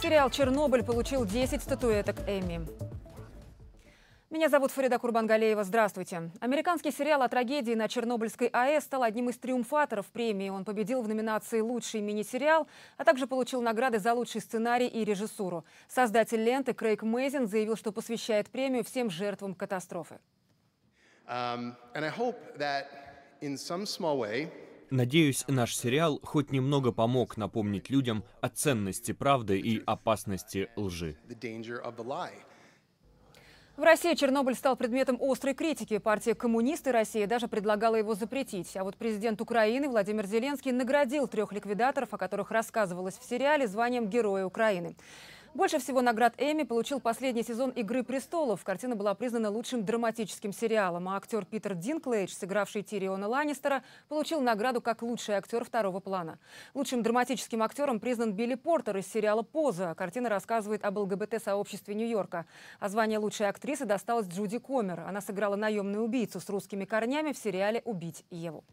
Сериал «Чернобыль» получил 10 статуэток Эми. Меня зовут Фарида Курбангалеева. Здравствуйте. Американский сериал о трагедии на Чернобыльской АЭС стал одним из триумфаторов премии. Он победил в номинации «Лучший мини-сериал», а также получил награды за лучший сценарий и режиссуру. Создатель ленты Крейг Мейзен заявил, что посвящает премию всем жертвам катастрофы. Um, Надеюсь, наш сериал хоть немного помог напомнить людям о ценности правды и опасности лжи. В России Чернобыль стал предметом острой критики. Партия коммунисты России даже предлагала его запретить. А вот президент Украины Владимир Зеленский наградил трех ликвидаторов, о которых рассказывалось в сериале, званием Героя Украины. Больше всего наград Эми получил последний сезон «Игры престолов». Картина была признана лучшим драматическим сериалом, а актер Питер Динклейдж, сыгравший Тириона Ланнистера, получил награду как лучший актер второго плана. Лучшим драматическим актером признан Билли Портер из сериала «Поза». Картина рассказывает об ЛГБТ-сообществе Нью-Йорка. А звание лучшей актрисы досталось Джуди Комер. Она сыграла наемную убийцу с русскими корнями в сериале «Убить Еву».